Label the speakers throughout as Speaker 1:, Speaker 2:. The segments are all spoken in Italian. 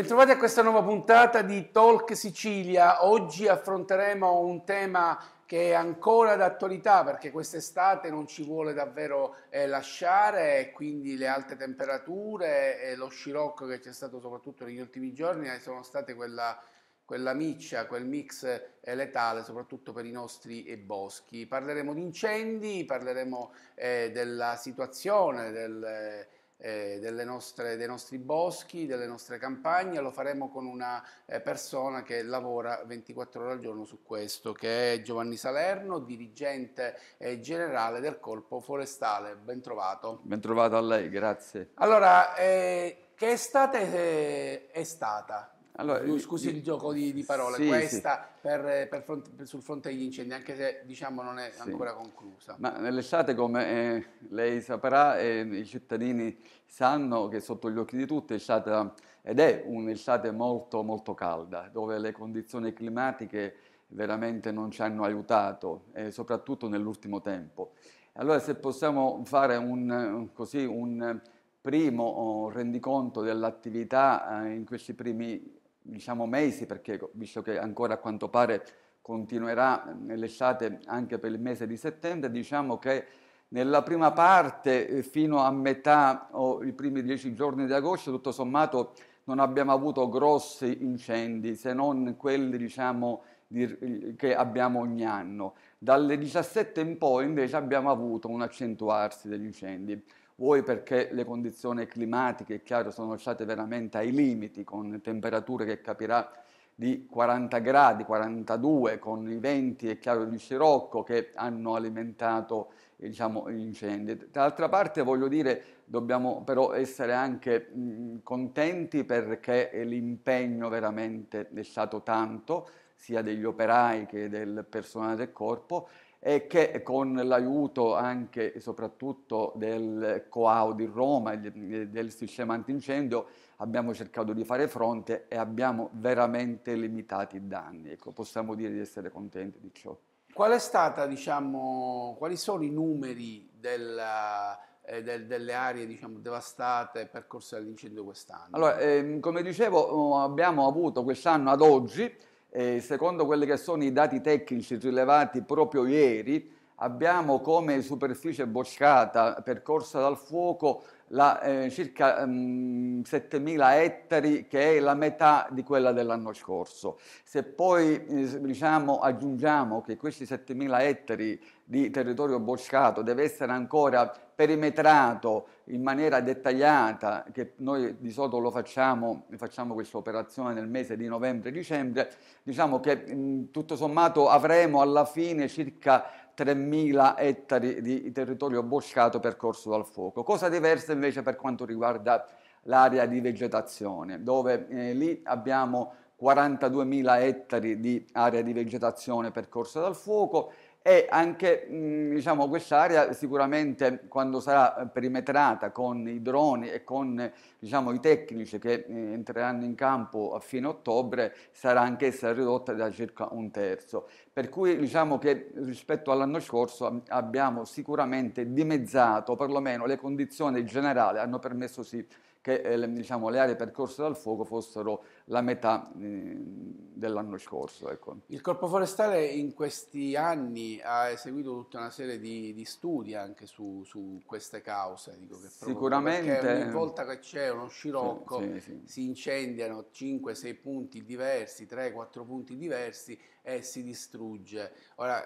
Speaker 1: Bentrovati a questa nuova puntata di Talk Sicilia. Oggi affronteremo un tema che è ancora d'attualità perché quest'estate non ci vuole davvero eh, lasciare, quindi le alte temperature e lo scirocco che c'è stato soprattutto negli ultimi giorni eh, sono state quella, quella miccia, quel mix eh, letale soprattutto per i nostri eh, boschi. Parleremo di incendi, parleremo della situazione del eh, nostre, dei nostri boschi, delle nostre campagne, lo faremo con una eh, persona che lavora 24 ore al giorno su questo, che è Giovanni Salerno, dirigente eh, generale del Corpo Forestale. Bentrovato.
Speaker 2: trovato a lei, grazie.
Speaker 1: Allora, eh, che estate eh, è stata? Allora, eh, Scusi il gioco di, di parole, sì, questa sì. Per, eh, per fronte, sul fronte degli incendi, anche se diciamo non è sì. ancora conclusa. Ma
Speaker 2: nell'estate, come eh, lei saprà, eh, i cittadini sanno che sotto gli occhi di tutti è stata ed è un'estate molto molto calda, dove le condizioni climatiche veramente non ci hanno aiutato, eh, soprattutto nell'ultimo tempo. Allora se possiamo fare un, così, un primo rendiconto dell'attività eh, in questi primi diciamo, mesi, perché visto che ancora a quanto pare continuerà nell'estate anche per il mese di settembre, diciamo che nella prima parte eh, fino a metà o i primi dieci giorni di agosto, tutto sommato non abbiamo avuto grossi incendi, se non quelli diciamo, di, che abbiamo ogni anno. Dalle 17 in poi invece abbiamo avuto un accentuarsi degli incendi vuoi perché le condizioni climatiche, è chiaro, sono state veramente ai limiti, con temperature che capirà di 40 gradi, 42, con i venti, è chiaro, di scirocco che hanno alimentato diciamo, gli incendi. D'altra parte, voglio dire, dobbiamo però essere anche mh, contenti perché l'impegno veramente è stato tanto, sia degli operai che del personale del corpo, e che con l'aiuto anche e soprattutto del COAU di Roma e del sistema antincendio abbiamo cercato di fare fronte e abbiamo veramente limitato i danni. Ecco, possiamo dire di essere contenti di ciò.
Speaker 1: Qual è stata, diciamo, quali sono i numeri della, eh, del, delle aree diciamo, devastate percorse dall'incendio quest'anno? Allora,
Speaker 2: ehm, come dicevo, abbiamo avuto quest'anno ad oggi eh, secondo quelli che sono i dati tecnici rilevati proprio ieri, abbiamo come superficie boscata percorsa dal fuoco la, eh, circa um, mm, 7.000 ettari, che è la metà di quella dell'anno scorso. Se poi eh, diciamo, aggiungiamo che questi 7.000 ettari di territorio boscato deve essere ancora perimetrato in maniera dettagliata, che noi di solito lo facciamo, facciamo questa operazione nel mese di novembre dicembre, diciamo che mh, mm, tutto sommato avremo alla fine circa 3.000 ettari di territorio boscato percorso dal fuoco. Cosa diversa invece per quanto riguarda l'area di vegetazione, dove eh, lì abbiamo 42.000 ettari di area di vegetazione percorsa dal fuoco e anche diciamo, quest'area sicuramente quando sarà eh, perimetrata con i droni e con diciamo, i tecnici che eh, entreranno in campo a fine ottobre sarà anch'essa ridotta da circa un terzo. Per cui diciamo che rispetto all'anno scorso abbiamo sicuramente dimezzato perlomeno le condizioni generali hanno permesso sì che eh, diciamo, le aree percorse dal fuoco fossero la metà eh, dell'anno scorso. Ecco.
Speaker 1: Il Corpo Forestale in questi anni ha eseguito tutta una serie di, di studi anche su, su queste cause. Dico, Sicuramente. ogni volta che c'è uno scirocco sì, sì, sì. si incendiano 5-6 punti diversi, 3-4 punti diversi e si distrugge. Ora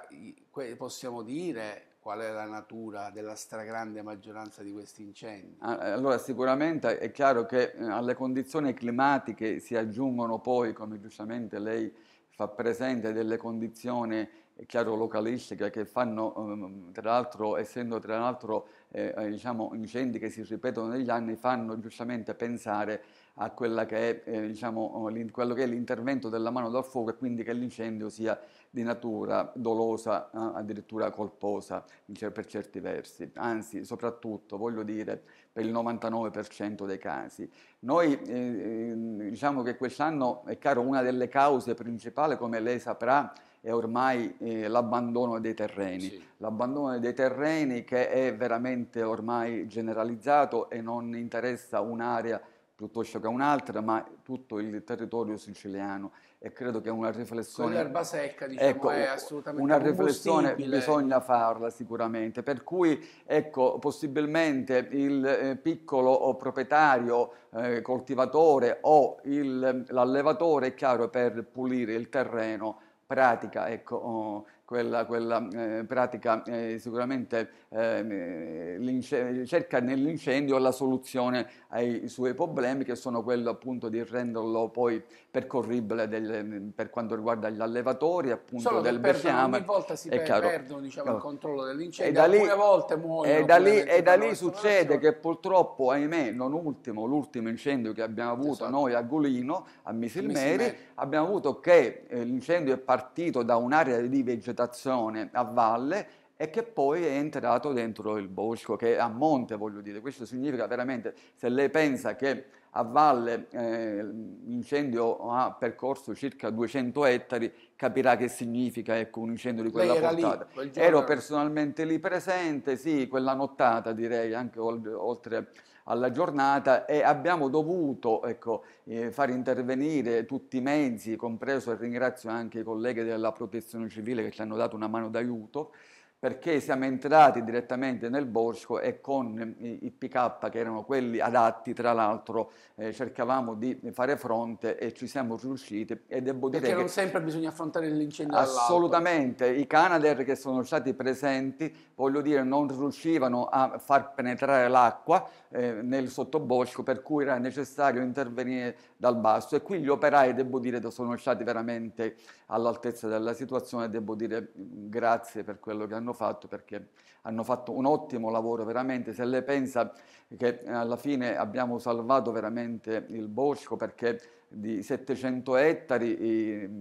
Speaker 1: possiamo dire qual è la natura della stragrande maggioranza di questi incendi? Ah, eh,
Speaker 2: allora sicuramente è chiaro che eh, alle condizioni climatiche si aggiungono poi, come giustamente lei fa presente, delle condizioni chiaro localistica che fanno, ehm, tra l'altro, essendo tra l'altro eh, eh, diciamo, incendi che si ripetono negli anni, fanno giustamente pensare a quella che è, eh, diciamo, quello che è l'intervento della mano dal fuoco e quindi che l'incendio sia di natura dolosa, eh, addirittura colposa per certi versi, anzi soprattutto voglio dire per il 99% dei casi. Noi eh, eh, diciamo che quest'anno è chiaro una delle cause principali, come lei saprà, è ormai eh, l'abbandono dei terreni, sì. l'abbandono dei terreni che è veramente ormai generalizzato e non interessa un'area piuttosto che un'altra, ma tutto il territorio siciliano e credo che una riflessione... Con l'erba secca diciamo, ecco, è assolutamente Una riflessione bisogna farla sicuramente, per cui ecco, possibilmente il eh, piccolo proprietario, eh, coltivatore o l'allevatore, è chiaro, per pulire il terreno pratica, ecco, quella, quella eh, pratica eh, sicuramente ehm, eh, cerca nell'incendio la soluzione ai suoi problemi che sono quello appunto di renderlo poi percorribile del, per quanto riguarda gli allevatori appunto Solo del bestiame. Ogni volta si per, perdono diciamo, no. il controllo dell'incendio, alcune volte muoiono. E da lì, e da lì succede che purtroppo, ahimè, non ultimo, l'ultimo incendio che abbiamo avuto esatto. noi a Golino, a Misilmeri, Misilmeri, abbiamo avuto che eh, l'incendio è partito da un'area di vegetazione vegetazione a valle e che poi è entrato dentro il bosco, che è a monte, voglio dire. Questo significa veramente, se lei pensa che a valle eh, l'incendio ha percorso circa 200 ettari, capirà che significa ecco, un incendio di quella era portata. Lì, Ero personalmente lì presente, sì, quella nottata direi, anche oltre alla giornata e abbiamo dovuto ecco, eh, far intervenire tutti i mezzi, compreso e ringrazio anche i colleghi della protezione civile che ci hanno dato una mano d'aiuto, perché siamo entrati direttamente nel bosco e con i PK che erano quelli adatti, tra l'altro eh, cercavamo di fare fronte e ci siamo riusciti e devo dire perché non sempre
Speaker 1: bisogna affrontare l'incendio Assolutamente,
Speaker 2: i Canadair che sono stati presenti, voglio dire, non riuscivano a far penetrare l'acqua eh, nel sottobosco per cui era necessario intervenire dal basso e qui gli operai, devo dire, sono stati veramente all'altezza della situazione, devo dire grazie per quello che hanno fatto perché hanno fatto un ottimo lavoro veramente. Se lei pensa che eh, alla fine abbiamo salvato veramente il bosco perché di 700 ettari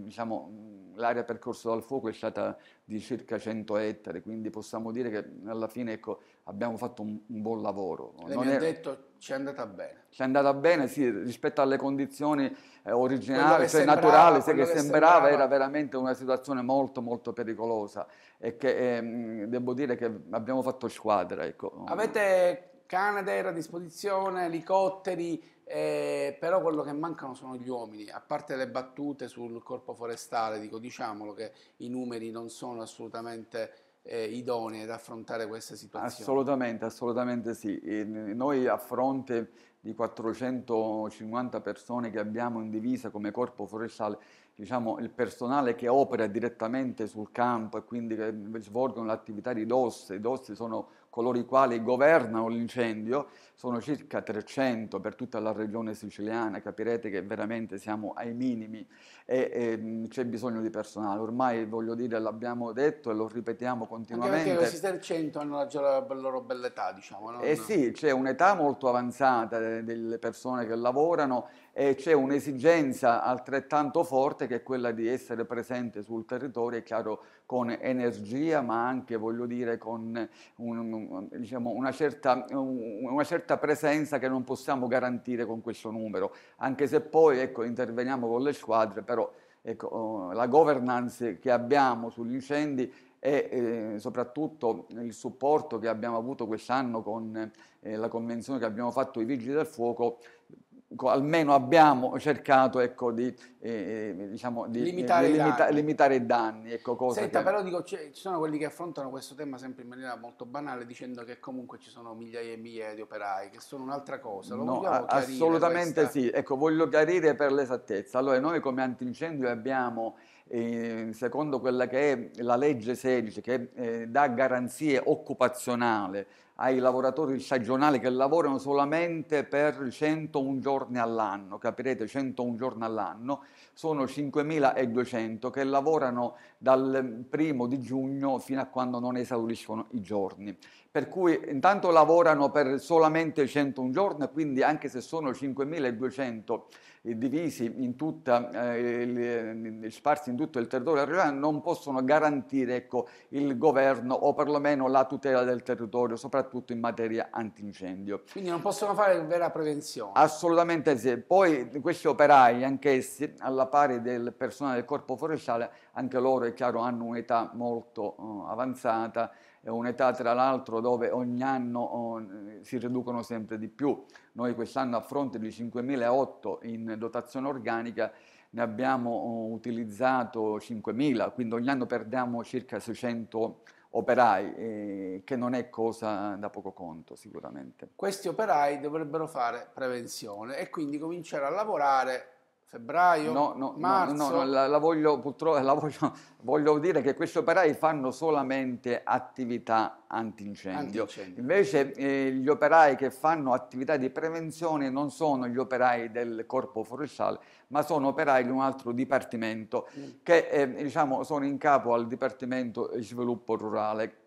Speaker 2: diciamo, l'area percorsa dal fuoco è stata di circa 100 ettari, quindi possiamo dire che alla fine ecco, abbiamo fatto un, un buon lavoro. Lei non mi è... detto
Speaker 1: ci è andata bene.
Speaker 2: Ci è andata bene, sì, rispetto alle condizioni eh, originali, cioè naturali, se che sembrava, sembrava, era veramente una situazione molto molto pericolosa e che eh, devo dire che abbiamo fatto squadra. Ecco.
Speaker 1: Avete Canadair a disposizione, elicotteri, eh, però quello che mancano sono gli uomini, a parte le battute sul corpo forestale, dico diciamolo che i numeri non sono assolutamente eh, idonee ad affrontare questa situazione?
Speaker 2: Assolutamente, assolutamente sì. E noi a fronte di 450 persone che abbiamo in divisa come corpo forestale, diciamo, il personale che opera direttamente sul campo e quindi che svolgono l'attività di DOS, i DOS sono coloro i quali governano l'incendio, sono circa 300 per tutta la regione siciliana, capirete che veramente siamo ai minimi e, e ehm, c'è bisogno di personale. Ormai voglio dire, l'abbiamo detto e lo ripetiamo continuamente. Anche questi
Speaker 1: 300 hanno la, la loro bella età, diciamo. Non... Eh
Speaker 2: sì, c'è un'età molto avanzata eh, delle persone che lavorano e c'è un'esigenza altrettanto forte che è quella di essere presente sul territorio, è chiaro, con energia, ma anche, voglio dire, con un, diciamo, una certa, una certa certa presenza che non possiamo garantire con questo numero, anche se poi ecco, interveniamo con le squadre, però ecco, oh, la governance che abbiamo sugli incendi e eh, soprattutto il supporto che abbiamo avuto quest'anno con eh, la convenzione che abbiamo fatto i Vigili del Fuoco almeno abbiamo cercato ecco, di, eh, eh diciamo, di, eh, limitare, di limita- i limitare, i danni. Ecco, Senta, che... però
Speaker 1: dico, ci sono quelli che affrontano questo tema sempre in maniera molto banale dicendo che comunque ci sono migliaia e migliaia di operai, che sono un'altra cosa. Lo no, a- assolutamente questa? sì,
Speaker 2: ecco, voglio chiarire per l'esattezza. Allora, noi come antincendio abbiamo secondo quella che è la legge 16 che eh, dà garanzie occupazionali ai lavoratori stagionali che lavorano solamente per 101 giorni all'anno, capirete 101 giorni all'anno, sono 5.200 che lavorano dal primo di giugno fino a quando non esauriscono i giorni. Per cui intanto lavorano per solamente 101 giorni, quindi anche se sono 5.200 divisi in tutta, eh, sparsi in tutto il territorio regionale non possono garantire ecco, il governo o perlomeno la tutela del territorio, soprattutto in materia antincendio.
Speaker 1: Quindi non possono fare vera prevenzione?
Speaker 2: Assolutamente sì. Poi questi operai, anch'essi, alla pari del personale del corpo forestale, anche loro è chiaro hanno un'età molto eh, avanzata, è un'età tra l'altro dove ogni anno oh, eh, si riducono sempre di più. Noi quest'anno a fronte di 5.008 in dotazione organica ne abbiamo oh, utilizzato 5.000, quindi ogni anno perdiamo circa 600 operai, eh, che non è cosa da poco conto sicuramente.
Speaker 1: Questi operai dovrebbero fare prevenzione e quindi cominciare a lavorare Febbraio? No, no, marzo? no, no, no la,
Speaker 2: la, voglio, purtroppo, la voglio, voglio, dire che questi operai fanno solamente attività antincendio. antincendio. Invece eh, gli operai che fanno attività di prevenzione non sono gli operai del corpo forestale, ma sono operai di un altro dipartimento mm. che eh, diciamo, sono in capo al Dipartimento Sviluppo Rurale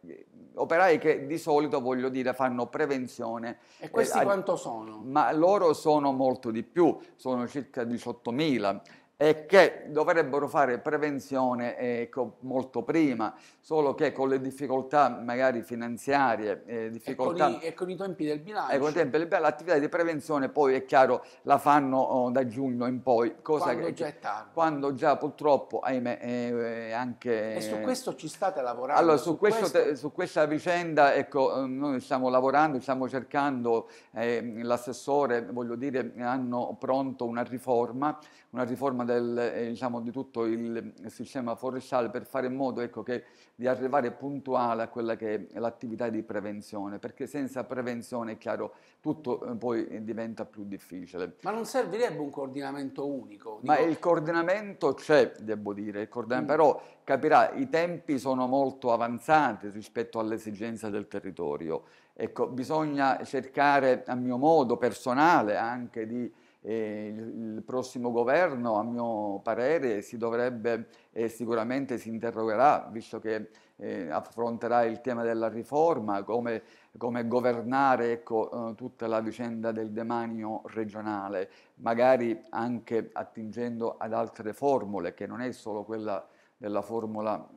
Speaker 2: operai che di solito, voglio dire, fanno prevenzione. E questi eh, quanto sono? Ma loro sono molto di più, sono circa 18.000 e che dovrebbero fare prevenzione eh, molto prima, solo che con le difficoltà magari finanziarie, eh, difficoltà, e, con i,
Speaker 1: e, con i, tempi del bilancio, eh, con i tempi
Speaker 2: del bilancio, l'attività di prevenzione poi è chiaro la fanno oh, da giugno in poi, cosa quando che, già è tardi. Quando già purtroppo, ahimè, eh, anche... E su questo
Speaker 1: ci state lavorando? Allora, su, su, questo, questo?
Speaker 2: su questa vicenda, ecco, eh, noi stiamo lavorando, stiamo cercando, eh, l'assessore, voglio dire, hanno pronto una riforma, una riforma del, eh, diciamo, di tutto il sistema forestale per fare in modo ecco, che, di arrivare puntuale a quella che è l'attività di prevenzione, perché senza prevenzione è chiaro tutto eh, poi diventa più difficile.
Speaker 1: Ma non servirebbe un coordinamento unico? Dico... Ma il
Speaker 2: coordinamento c'è, devo dire, mm. però capirà i tempi sono molto avanzati rispetto all'esigenza del territorio. Ecco, bisogna cercare a mio modo personale anche di eh, il prossimo governo, a mio parere, si dovrebbe e sicuramente si interrogerà, visto che eh, affronterà il tema della riforma, come, come governare ecco, eh, tutta la vicenda del demanio regionale, magari anche attingendo ad altre formule, che non è solo quella della formula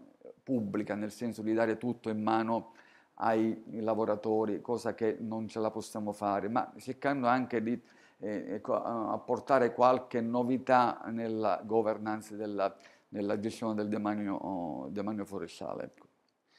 Speaker 2: pubblica, nel senso di dare tutto in mano ai lavoratori, cosa che non ce la possiamo fare, ma cercando anche di ecco, apportare qualche novità nella governance, della, nella gestione del demanio, demanio forestale. Ecco.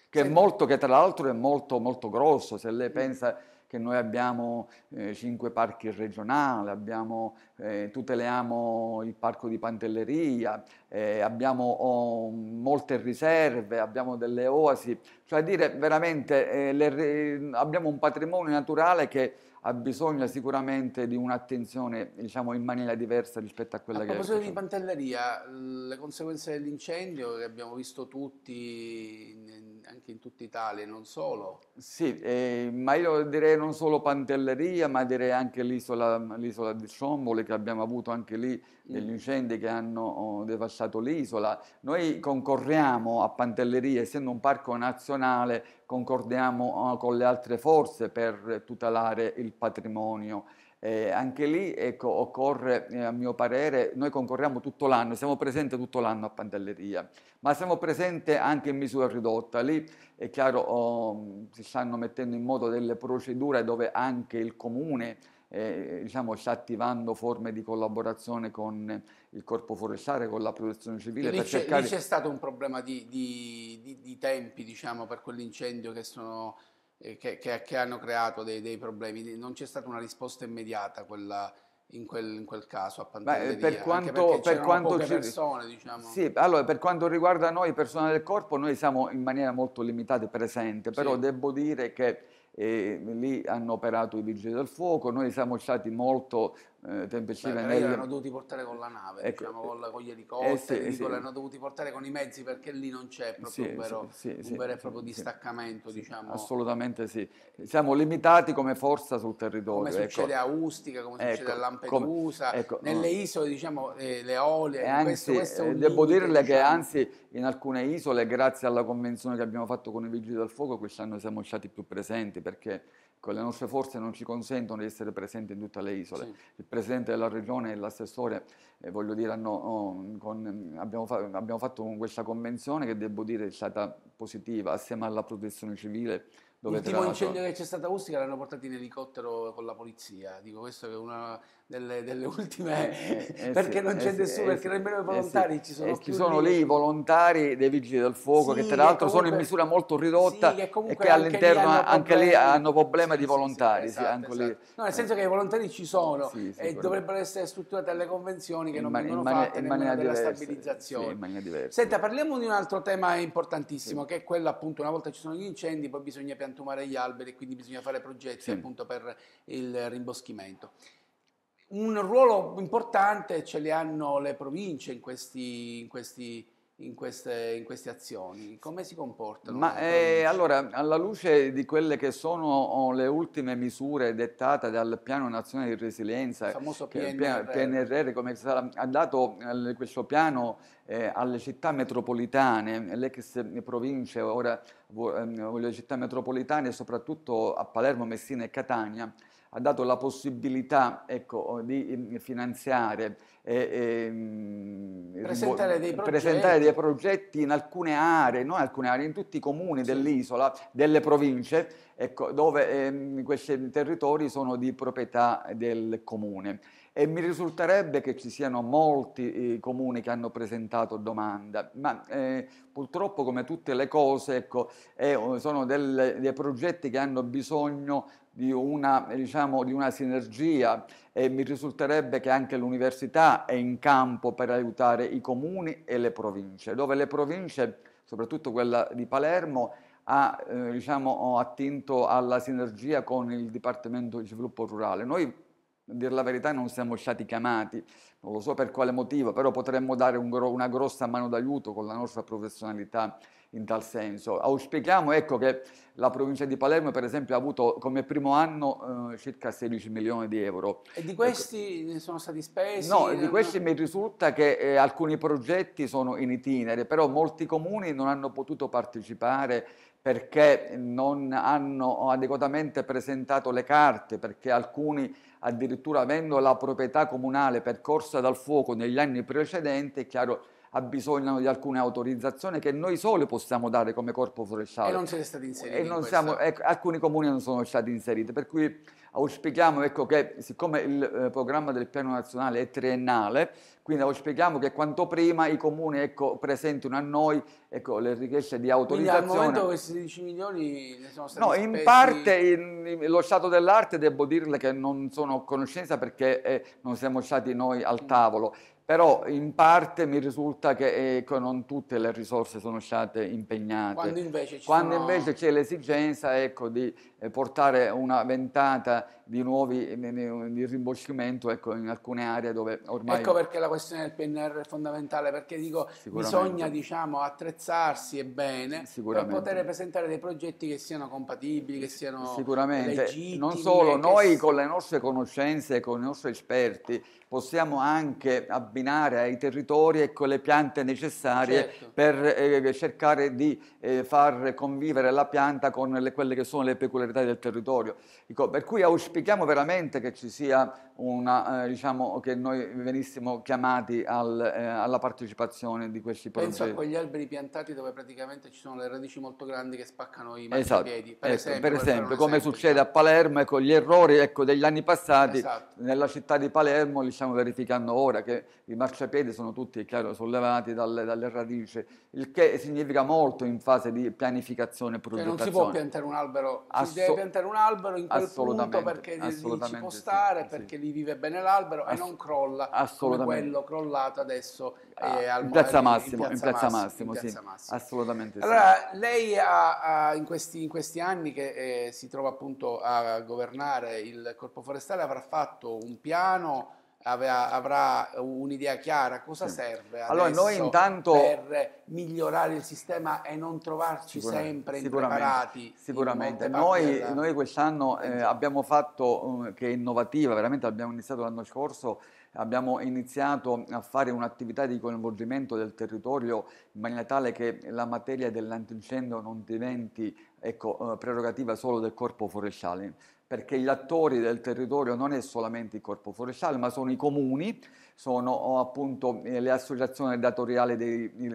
Speaker 2: Che, molto, che, tra l'altro è molto, molto grosso, se lei mm. pensa che noi abbiamo eh, cinque parchi regionali, abbiamo, eh, tuteliamo il parco di Pantelleria, eh, abbiamo oh, molte riserve, abbiamo delle oasi, cioè dire veramente eh, le, abbiamo un patrimonio naturale che ha bisogno sicuramente di un'attenzione diciamo, in maniera diversa rispetto a quella a che... A proposito di
Speaker 1: Pantelleria, le conseguenze dell'incendio che abbiamo visto tutti anche in tutta Italia, non solo.
Speaker 2: Sì, eh, ma io direi non solo Pantelleria, ma direi anche l'isola, di Sciombole, che abbiamo avuto anche lì degli mm. incendi che hanno oh, devastato l'isola. Noi concorriamo a Pantelleria, essendo un parco nazionale, concordiamo oh, con le altre forze per tutelare il patrimonio. Eh, anche lì ecco, occorre, eh, a mio parere, noi concorriamo tutto l'anno, siamo presenti tutto l'anno a Pantelleria, ma siamo presenti anche in misura ridotta. Lì è chiaro oh, si stanno mettendo in moto delle procedure dove anche il comune eh, diciamo, sta attivando forme di collaborazione con il corpo forestale, con la protezione civile. Lì, c'è, cercare... lì c'è stato
Speaker 1: un problema di, di, di, di tempi diciamo, per quell'incendio che sono che, che, che, hanno creato dei, dei, problemi. Non c'è stata una risposta immediata quella, in, quel, in, quel, caso a Pantelleria, Beh, per quanto, per quanto ci... persone, diciamo.
Speaker 2: Sì, allora, per quanto riguarda noi, persone del corpo, noi siamo in maniera molto limitata e presente, però sì. devo dire che... E eh, lì hanno operato i vigili del fuoco, noi siamo stati molto eh, tempestiva Beh, erano dovuti portare con la nave, ecco, diciamo, con, la, con gli elicotteri, eh, sì, sì. erano
Speaker 1: dovuti portare con i mezzi perché lì non c'è proprio sì, un vero, un vero e proprio distaccamento. Diciamo.
Speaker 2: Assolutamente sì, siamo limitati come forza sul territorio. Come ecco. succede a Ustica, come ecco, succede a Lampedusa, come, ecco, nelle
Speaker 1: isole, diciamo, eh, le Ole. Ecco, anzi, questo, questo eh, devo limite, dirle diciamo. che anzi
Speaker 2: in alcune isole, grazie alla convenzione che abbiamo fatto con i Vigili del Fuoco, quest'anno siamo stati più presenti perché ecco, le nostre forze non ci consentono di essere presenti in tutte le isole. Sì. Il presidente della regione e l'assessore, eh, voglio dire, hanno, oh, con, abbiamo, fa- abbiamo, fatto questa convenzione che devo dire è stata positiva, assieme alla protezione civile. L'ultimo incendio
Speaker 1: che c'è stato a Ustica l'hanno portato in elicottero con la polizia. Dico, questo è una delle, delle eh, ultime, eh, eh, eh, perché sì, non eh, c'è eh, nessuno, perché nemmeno i volontari sì. ci sono. Eh, ci sono lì i
Speaker 2: volontari dei vigili del fuoco, sì, che tra l'altro sono in misura molto ridotta che
Speaker 1: e che all'interno anche, anche lì
Speaker 2: hanno problemi di volontari. Esatto, esatto.
Speaker 1: No, nel senso che i volontari ci sono e dovrebbero essere strutturate alle convenzioni che in non man- vengono fatte in maniera della diversa, stabilizzazione. in
Speaker 2: maniera diversa. Senta,
Speaker 1: parliamo di un altro tema importantissimo, che è quello appunto, una volta ci sono gli incendi, poi bisogna piantumare gli alberi, quindi bisogna fare progetti appunto per il rimboschimento un ruolo importante ce li hanno le province in, questi, in, questi, in, queste, in queste, azioni. Come si comportano? Ma, eh,
Speaker 2: allora, alla luce di quelle che sono oh, le ultime misure dettate dal Piano Nazionale di Resilienza, il famoso PNRR, PNRR come ha dato eh, questo piano eh, alle città metropolitane, le ex province, ora Ehm, le città metropolitane, soprattutto a Palermo, Messina e Catania, ha dato la possibilità ecco, di mm, finanziare e, e ehm, presentare, dei presentare, dei progetti in alcune aree, non alcune aree, in tutti i comuni sì. dell'isola, delle province, ecco, dove eh, questi territori sono di proprietà del comune e mi risulterebbe che ci siano molti eh, comuni che hanno presentato domanda, ma eh, purtroppo come tutte le cose ecco, eh, sono delle, dei progetti che hanno bisogno di una, diciamo, di una sinergia e mi risulterebbe che anche l'università è in campo per aiutare i comuni e le province, dove le province, soprattutto quella di Palermo, ha eh, diciamo, attinto alla sinergia con il Dipartimento di Sviluppo Rurale. Noi a dire la verità non siamo stati chiamati, non lo so per quale motivo, però potremmo dare un gro- una grossa mano d'aiuto con la nostra professionalità in tal senso. Auspichiamo ecco, che la provincia di Palermo, per esempio, ha avuto come primo anno eh, circa 16 milioni di euro.
Speaker 1: E di ecco. questi ecco. sono stati spesi? No, di questi
Speaker 2: mi risulta che eh, alcuni progetti sono in itinere, però molti comuni non hanno potuto partecipare perché non hanno adeguatamente presentato le carte, perché alcuni addirittura avendo la proprietà comunale percorsa dal fuoco negli anni precedenti, è chiaro abbisognano di alcune autorizzazioni che noi soli possiamo dare come corpo forestale. E non siete
Speaker 1: stati inseriti. In siamo,
Speaker 2: ecco, alcuni comuni non sono stati inseriti, per cui auspichiamo ecco, che siccome il eh, programma del piano nazionale è triennale, quindi auspichiamo che quanto prima i comuni ecco, presentino a noi ecco, le richieste di autorizzazione. Quindi al momento
Speaker 1: questi 16 milioni ne sono stati No, spesi... in parte in,
Speaker 2: in, lo stato dell'arte devo dirle che non sono a conoscenza perché eh, non siamo stati noi al mm. tavolo, però in parte mi risulta che ecco, non tutte le risorse sono state impegnate. Quando invece, Quando sono... invece c'è l'esigenza ecco, di eh, portare una ventata di nuovi eh, di rimboschimento ecco, in alcune aree dove ormai... Ecco perché
Speaker 1: la questione del PNR è fondamentale, perché dico, bisogna diciamo, attrezzarsi e bene per poter presentare dei progetti che siano compatibili, che siano Sicuramente. Legittimi, non solo, noi si... con
Speaker 2: le nostre conoscenze, con i nostri esperti possiamo anche abbinare abbinare ai territori e con le piante necessarie certo. per eh, cercare di eh, far convivere la pianta con le, quelle che sono le peculiarità del territorio. Dico, per cui auspichiamo veramente che ci sia una, eh, diciamo, che noi venissimo chiamati al, eh, alla partecipazione di questi progetti. Penso a quegli
Speaker 1: alberi piantati dove praticamente ci sono le radici molto grandi che spaccano i marciapiedi. Esatto. Per, ecco, esempio, per esempio per come esempio,
Speaker 2: succede diciamo. a Palermo, ecco, gli errori ecco, degli anni passati esatto. nella città di Palermo li stiamo verificando ora, che i marciapiedi sono tutti, chiaro, sollevati dalle, dalle radici, il che significa molto in fase di pianificazione e progettazione. Cioè non si può piantare
Speaker 1: un albero, si deve piantare un albero in quel punto perché lì ci può stare, sì, perché lì quindi vive bene l'albero Ass- e non crolla come quello crollato adesso ah, eh, al in Piazza Massimo. In Piazza, Massimo, Massimo, in Piazza sì,
Speaker 2: Massimo. assolutamente allora,
Speaker 1: sì. lei ha, ha in, questi, in, questi, anni che eh, si trova appunto a governare il Corpo Forestale avrà fatto un piano aveva, avrà un'idea chiara cosa sì. serve allora noi intanto per migliorare il sistema e non trovarci sempre impreparati sicuramente, in sicuramente. Noi, noi,
Speaker 2: quest'anno eh, abbiamo fatto mm, che è innovativa veramente abbiamo iniziato l'anno scorso abbiamo iniziato a fare un'attività di coinvolgimento del territorio in maniera tale che la materia dell'antincendio non diventi ecco, eh, prerogativa solo del corpo forestale perché gli attori del territorio non è solamente il corpo forestale, ma sono i comuni, sono oh, appunto eh, le associazioni datoriali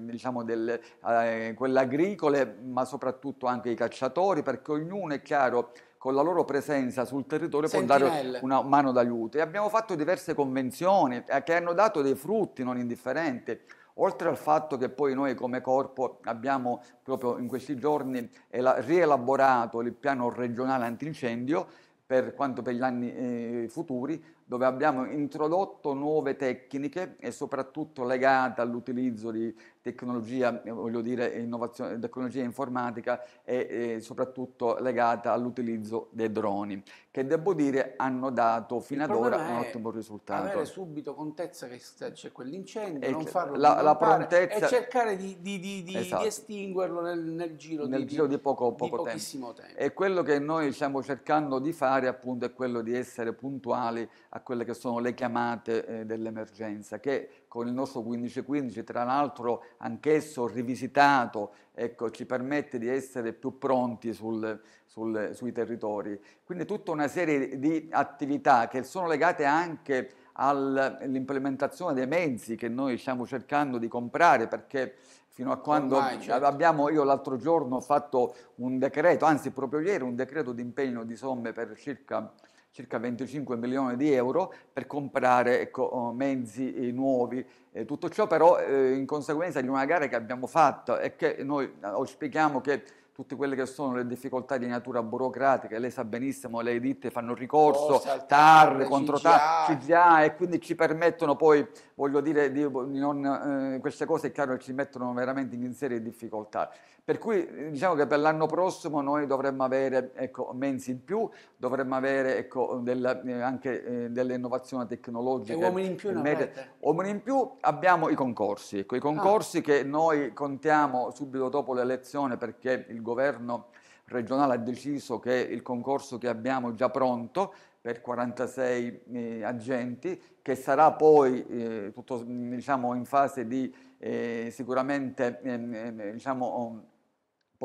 Speaker 2: diciamo eh, quelle agricole, ma soprattutto anche i cacciatori, perché ognuno è chiaro con la loro presenza sul territorio Sentinelle. può dare una mano d'aiuto. E abbiamo fatto diverse convenzioni eh, che hanno dato dei frutti non indifferenti. Oltre al fatto che poi noi come corpo abbiamo proprio in questi giorni rielaborato il piano regionale antincendio, per quanto per gli anni eh, futuri, dove abbiamo introdotto nuove tecniche e soprattutto legate all'utilizzo di tecnologia, eh, voglio dire, innovazione, tecnologia informatica e, e soprattutto legata all'utilizzo dei droni, che devo dire hanno dato fino ad ora un ottimo risultato. Avere
Speaker 1: subito contezza che c'è quell'incendio, e non farlo la, la prontezza, e cercare di, di, di, esatto. di estinguerlo nel, nel, giro, nel giro, di,
Speaker 2: poco, poco tempo. tempo. E quello che noi stiamo cercando di fare appunto è quello di essere puntuali a quelle che sono le chiamate eh, dell'emergenza, che con il nostro 1515, tra l'altro anch'esso rivisitato, ecco, ci permette di essere più pronti sul, sul, sui territori. Quindi tutta una serie di attività che sono legate anche all'implementazione dei mezzi che noi stiamo cercando di comprare perché fino a quando Ormai, certo. abbiamo io l'altro giorno ho fatto un decreto, anzi proprio ieri un decreto di impegno di somme per circa circa 25 milioni di euro per comprare ecco, oh, mezzi eh, nuovi. E eh, tutto ciò però eh, in conseguenza di una gara che abbiamo fatto e che noi eh, auspichiamo che tutte quelle che sono le difficoltà di natura burocratica, lei sa benissimo, le ditte fanno ricorso, oh, TAR, contro TAR, CGA e quindi ci permettono poi, voglio dire, di, non, eh, queste cose è chiaro che ci mettono veramente in serie difficoltà. Per cui eh, diciamo che per l'anno prossimo noi dovremmo avere ecco, mensi in più, dovremmo avere ecco, della, eh, anche eh, delle innovazioni tecnologiche. E cioè, uomini in più, uomini in più abbiamo i concorsi, ecco, i concorsi ah. che noi contiamo subito dopo l'elezione perché il governo regionale ha deciso che il concorso che abbiamo già pronto per 46 eh, agenti, che sarà poi eh, tutto, diciamo, in fase di eh, sicuramente ehm, ehm, diciamo,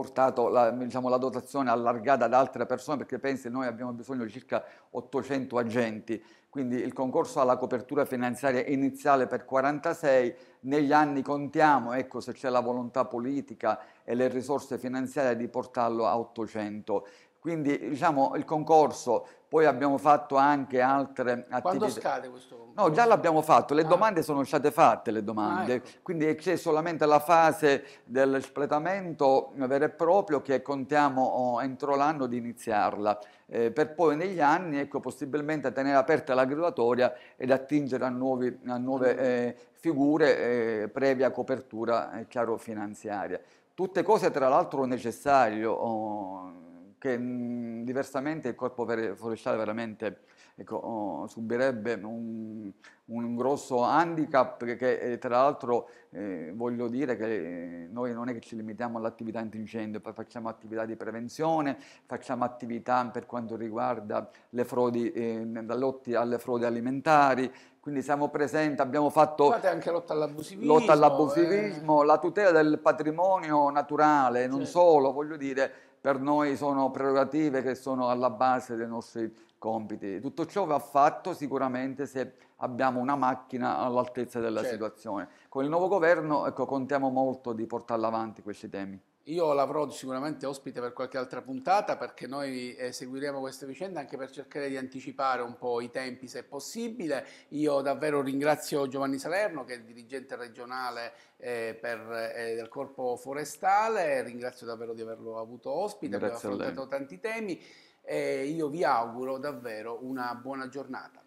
Speaker 2: portato la, diciamo, la, dotazione allargata ad altre persone perché pensi noi abbiamo bisogno di circa 800 agenti, quindi il concorso ha la copertura finanziaria iniziale per 46, negli anni contiamo, ecco se c'è la volontà politica e le risorse finanziarie di portarlo a 800. Quindi diciamo, il concorso poi abbiamo fatto anche altre attività. Quando scade questo concorso? No, già l'abbiamo fatto, le ah. domande sono state fatte, le domande. Ah, ecco. Quindi c'è solamente la fase dell'espletamento vero e proprio che contiamo oh, entro l'anno di iniziarla, eh, per poi negli anni ecco, possibilmente tenere aperta la graduatoria ed attingere a, nuovi, a nuove mm. eh, figure eh, previa copertura, eh, chiaro, finanziaria. Tutte cose tra l'altro necessarie. Oh, che mh, mhmm, diversamente il corpo forestale veramente ecco, oh, subirebbe un, un, grosso handicap che eh, tra l'altro eh, voglio dire che eh, noi non è che ci limitiamo all'attività antincendio, poi facciamo attività di prevenzione, facciamo attività per quanto riguarda le frodi, eh, da alle frodi alimentari, quindi siamo presenti, abbiamo fatto Fate
Speaker 1: anche lotta all'abusivismo, lotta eh. all'abusivismo
Speaker 2: eh. la tutela del patrimonio naturale, non certo. solo, voglio dire, per noi sono prerogative che sono alla base dei nostri compiti. Tutto ciò va fatto sicuramente se abbiamo una macchina all'altezza della certo. situazione. Con il nuovo governo ecco, contiamo molto di portarla avanti questi temi.
Speaker 1: Io l'avrò sicuramente ospite per qualche altra puntata perché noi seguiremo queste vicende anche per cercare di anticipare un po' i tempi se possibile. Io davvero ringrazio Giovanni Salerno che è il dirigente regionale eh, per, eh, del corpo forestale, ringrazio davvero di averlo avuto ospite, abbiamo affrontato tanti temi e io vi auguro davvero una buona giornata.